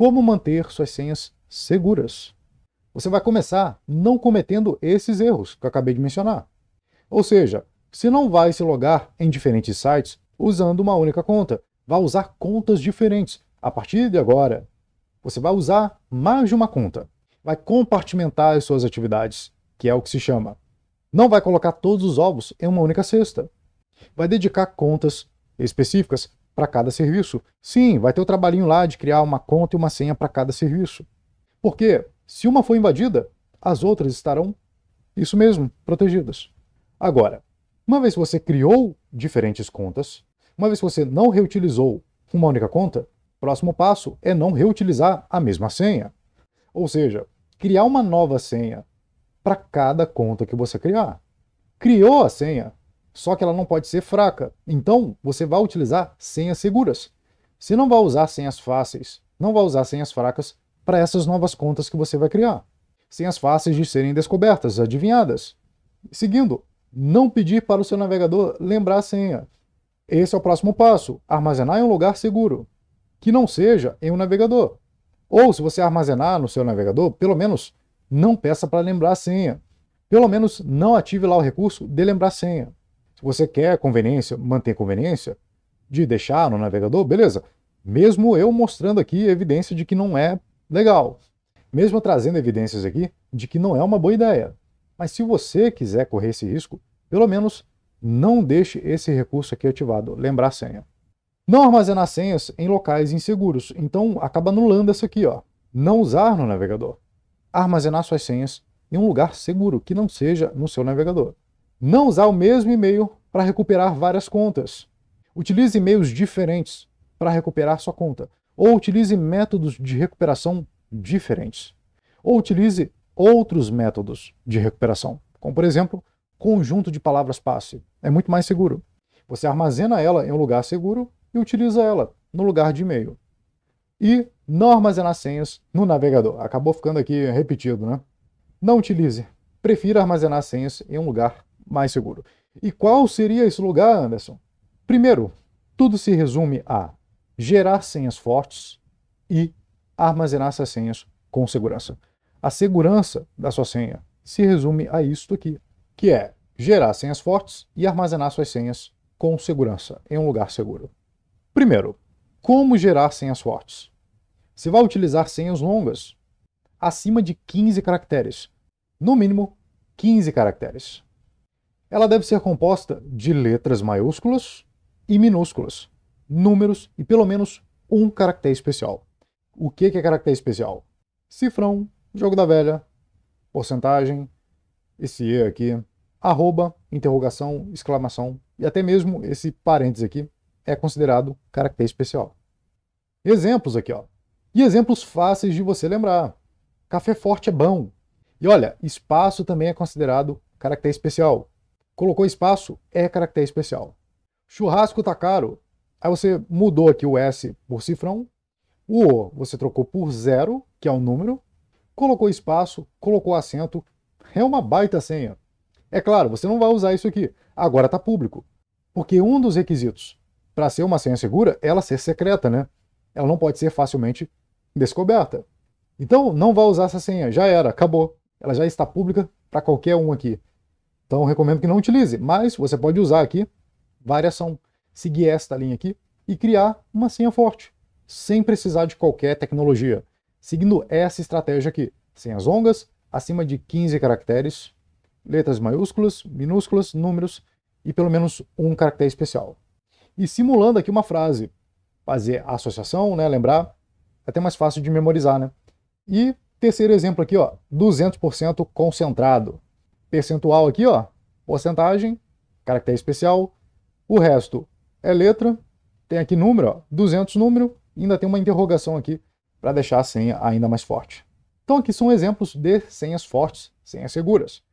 como manter suas senhas seguras. Você vai começar não cometendo esses erros que eu acabei de mencionar. Ou seja, você não vai se logar em diferentes sites usando uma única conta. Vai usar contas diferentes. A partir de agora, você vai usar mais de uma conta. Vai compartimentar as suas atividades, que é o que se chama. Não vai colocar todos os ovos em uma única cesta. Vai dedicar contas específicas para cada serviço. Sim, vai ter o trabalhinho lá de criar uma conta e uma senha para cada serviço. Porque se uma for invadida, as outras estarão, isso mesmo, protegidas. Agora, uma vez que você criou diferentes contas, uma vez que você não reutilizou uma única conta, próximo passo é não reutilizar a mesma senha. Ou seja, criar uma nova senha para cada conta que você criar. Criou a senha, só que ela não pode ser fraca. Então, você vai utilizar senhas seguras. Você não vai usar senhas fáceis, não vai usar senhas fracas para essas novas contas que você vai criar. Senhas fáceis de serem descobertas, adivinhadas. Seguindo, não pedir para o seu navegador lembrar a senha. Esse é o próximo passo: armazenar em um lugar seguro, que não seja em um navegador. Ou, se você armazenar no seu navegador, pelo menos não peça para lembrar a senha. Pelo menos não ative lá o recurso de lembrar a senha. Se você quer conveniência, manter conveniência de deixar no navegador, beleza. Mesmo eu mostrando aqui evidência de que não é legal. Mesmo trazendo evidências aqui de que não é uma boa ideia. Mas se você quiser correr esse risco, pelo menos não deixe esse recurso aqui ativado, lembrar senha. Não armazenar senhas em locais inseguros, então acaba anulando essa aqui, ó. Não usar no navegador. Armazenar suas senhas em um lugar seguro que não seja no seu navegador. Não usar o mesmo e-mail para recuperar várias contas. Utilize e-mails diferentes para recuperar sua conta. Ou utilize métodos de recuperação diferentes. Ou utilize outros métodos de recuperação, como por exemplo, conjunto de palavras-passe. É muito mais seguro. Você armazena ela em um lugar seguro e utiliza ela no lugar de e-mail. E não armazenar senhas no navegador. Acabou ficando aqui repetido, né? Não utilize. Prefira armazenar senhas em um lugar mais seguro. E qual seria esse lugar, Anderson? Primeiro, tudo se resume a gerar senhas fortes e armazenar essas senhas com segurança. A segurança da sua senha se resume a isto aqui, que é gerar senhas fortes e armazenar suas senhas com segurança em um lugar seguro. Primeiro, como gerar senhas fortes? Você vai utilizar senhas longas, acima de 15 caracteres, no mínimo 15 caracteres. Ela deve ser composta de letras maiúsculas e minúsculas, números e pelo menos um caractere especial. O que é caractere especial? Cifrão, jogo da velha, porcentagem, esse E aqui, arroba, interrogação, exclamação e até mesmo esse parênteses aqui é considerado caractere especial. Exemplos aqui, ó. E exemplos fáceis de você lembrar. Café forte é bom. E olha, espaço também é considerado caractere especial. Colocou espaço, é caractere especial. Churrasco tá caro. Aí você mudou aqui o S por cifrão. O O você trocou por zero, que é o um número. Colocou espaço, colocou acento. É uma baita senha. É claro, você não vai usar isso aqui. Agora tá público. Porque um dos requisitos para ser uma senha segura é ela ser secreta, né? Ela não pode ser facilmente descoberta. Então, não vá usar essa senha. Já era, acabou. Ela já está pública para qualquer um aqui. Então recomendo que não utilize, mas você pode usar aqui variação, seguir esta linha aqui e criar uma senha forte, sem precisar de qualquer tecnologia, seguindo essa estratégia aqui, senhas longas, acima de 15 caracteres, letras maiúsculas, minúsculas, números e pelo menos um caractere especial. E simulando aqui uma frase, fazer a associação, né, lembrar, é até mais fácil de memorizar, né? E terceiro exemplo aqui, ó, 200% concentrado percentual aqui, ó, porcentagem, caractere especial, o resto é letra, tem aqui número, ó, 200 número, e ainda tem uma interrogação aqui para deixar a senha ainda mais forte. Então aqui são exemplos de senhas fortes, senhas seguras.